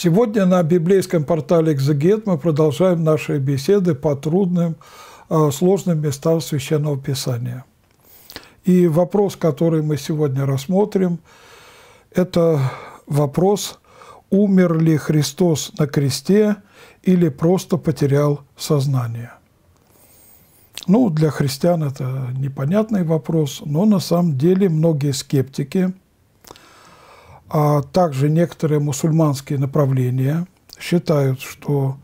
Сегодня на библейском портале «Экзегет» мы продолжаем наши беседы по трудным, а, сложным местам Священного Писания. И вопрос, который мы сегодня рассмотрим, это вопрос, умер ли Христос на кресте или просто потерял сознание. Ну, для христиан это непонятный вопрос, но на самом деле многие скептики – а также некоторые мусульманские направления считают, что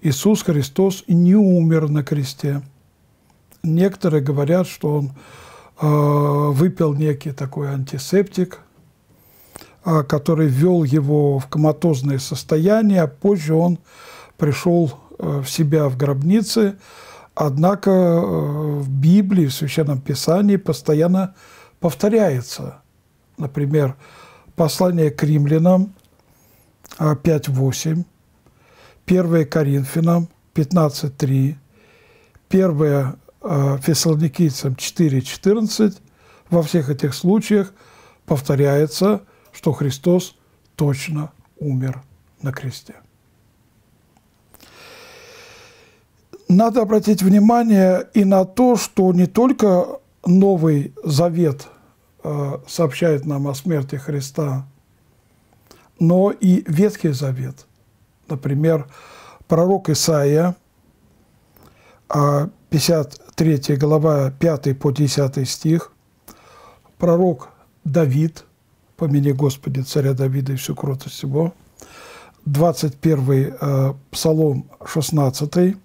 Иисус Христос не умер на кресте. Некоторые говорят, что он э, выпил некий такой антисептик, э, который ввел его в коматозное состояние, а позже он пришел э, в себя в гробнице. Однако э, в Библии, в Священном Писании постоянно повторяется, например, послание к римлянам 5.8, а, 1 Коринфянам 15.3, 1 а, Фессалоникийцам 4.14. Во всех этих случаях повторяется, что Христос точно умер на кресте. Надо обратить внимание и на то, что не только Новый Завет – Э, сообщает нам о смерти Христа, но и Ветхий Завет. Например, пророк Исаия, 53 а, глава, 5 по 10 стих, пророк Давид, помяни Господи царя Давида и всю кротость его, 21 э, псалом 16,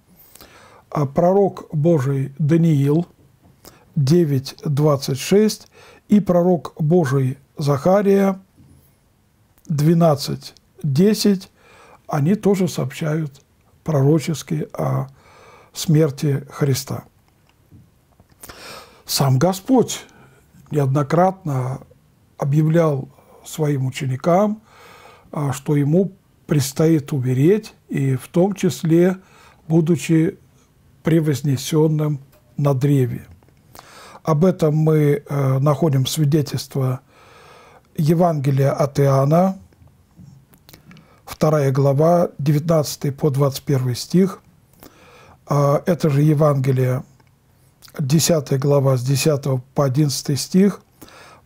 а пророк Божий Даниил – 9.26 и пророк Божий Захария 12.10, они тоже сообщают пророчески о смерти Христа. Сам Господь неоднократно объявлял своим ученикам, а, что ему предстоит умереть, и в том числе будучи превознесенным на древе. Об этом мы э, находим свидетельство Евангелия от Иоанна, 2 глава, 19 по 21 стих. А, это же Евангелие, 10 глава, с 10 по 11 стих,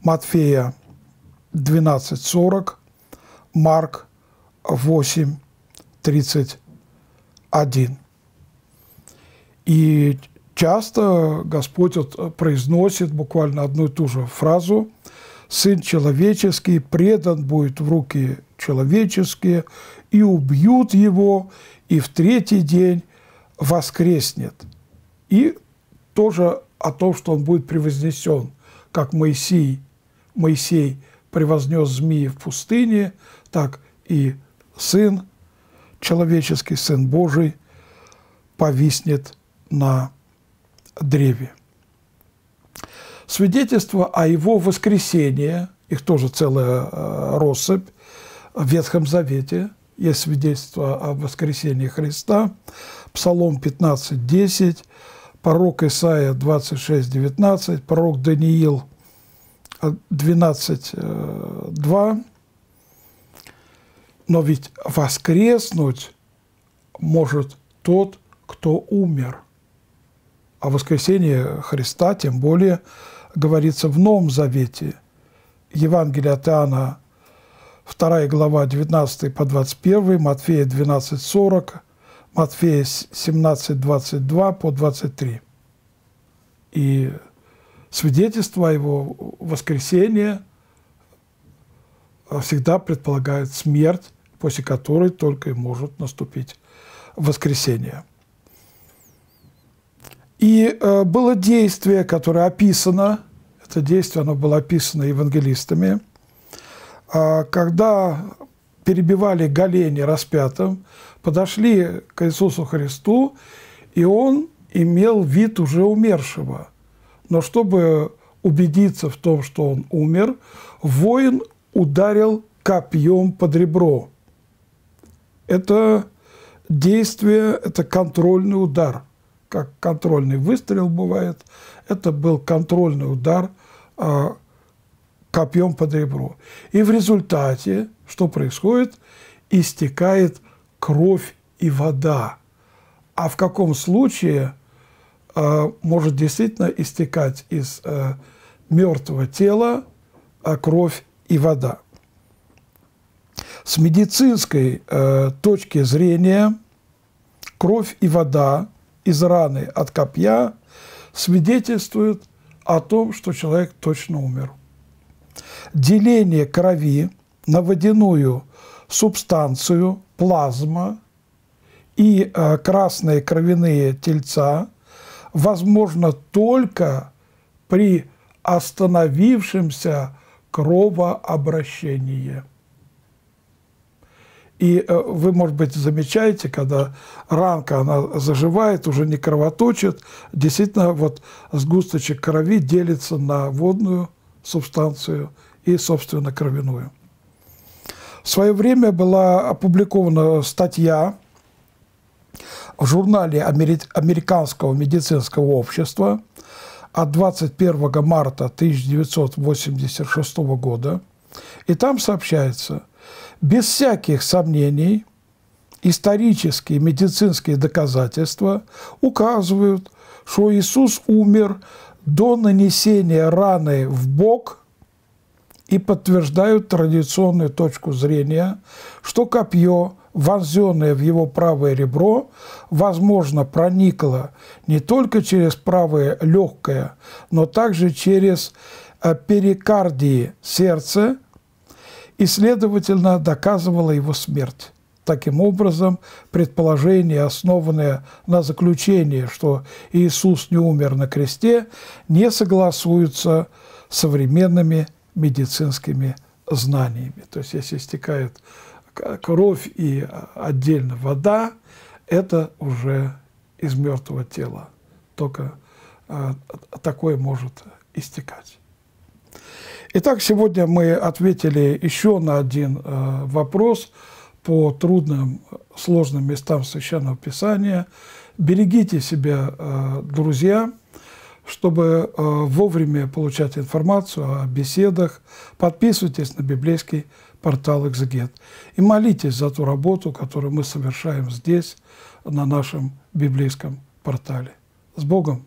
Матфея 12.40, Марк 8.31. И часто Господь вот э, произносит буквально одну и ту же фразу «Сын человеческий предан будет в руки человеческие, и убьют его, и в третий день воскреснет». И тоже о том, что он будет превознесен, как Моисей, Моисей превознес змеи в пустыне, так и Сын человеческий, Сын Божий повиснет на древе. Свидетельство о его воскресении, их тоже целая э, россыпь, в Ветхом Завете есть свидетельство о воскресении Христа, Псалом 15.10, пророк Исаия 26.19, пророк Даниил 12.2. Э, э, Но ведь воскреснуть может тот, кто умер о воскресении Христа, тем более говорится в Новом Завете. Евангелие от Иоанна, 2 глава, 19 по 21, Матфея 12, 40, Матфея 17, 22 по 23. И свидетельство его воскресения всегда предполагает смерть, после которой только и может наступить воскресение. И э, было действие, которое описано, это действие, оно было описано евангелистами, а, когда перебивали голени распятым, подошли к Иисусу Христу, и он имел вид уже умершего. Но чтобы убедиться в том, что он умер, воин ударил копьем под ребро. Это действие, это контрольный удар – как контрольный выстрел бывает. Это был контрольный удар а, копьем под ребро. И в результате, что происходит, истекает кровь и вода. А в каком случае а, может действительно истекать из а, э, мертвого тела а, кровь и вода? С медицинской э, точки зрения кровь и вода из раны от копья свидетельствует о том, что человек точно умер. Деление крови на водяную субстанцию, плазма и э, красные кровяные тельца возможно только при остановившемся кровообращении. И э, вы, может быть, замечаете, когда ранка, она заживает, уже не кровоточит, действительно вот сгусточек крови делится на водную субстанцию и, собственно, кровяную. В свое время была опубликована статья в журнале Американского медицинского общества от 21 марта 1986 года, и там сообщается – без всяких сомнений исторические медицинские доказательства указывают, что Иисус умер до нанесения раны в бок и подтверждают традиционную точку зрения, что копье, вонзенное в его правое ребро, возможно, проникло не только через правое легкое, но также через э, перикардии сердца и, следовательно, доказывала его смерть. Таким образом, предположение, основанное на заключении, что Иисус не умер на кресте, не согласуется с современными медицинскими знаниями. То есть, если стекает кровь и отдельно вода, это уже из мертвого тела. Только а, такое может истекать. Итак, сегодня мы ответили еще на один э, вопрос по трудным, сложным местам Священного Писания. Берегите себя, э, друзья, чтобы э, вовремя получать информацию о беседах. Подписывайтесь на библейский портал «Экзегет». И молитесь за ту работу, которую мы совершаем здесь, на нашем библейском портале. С Богом!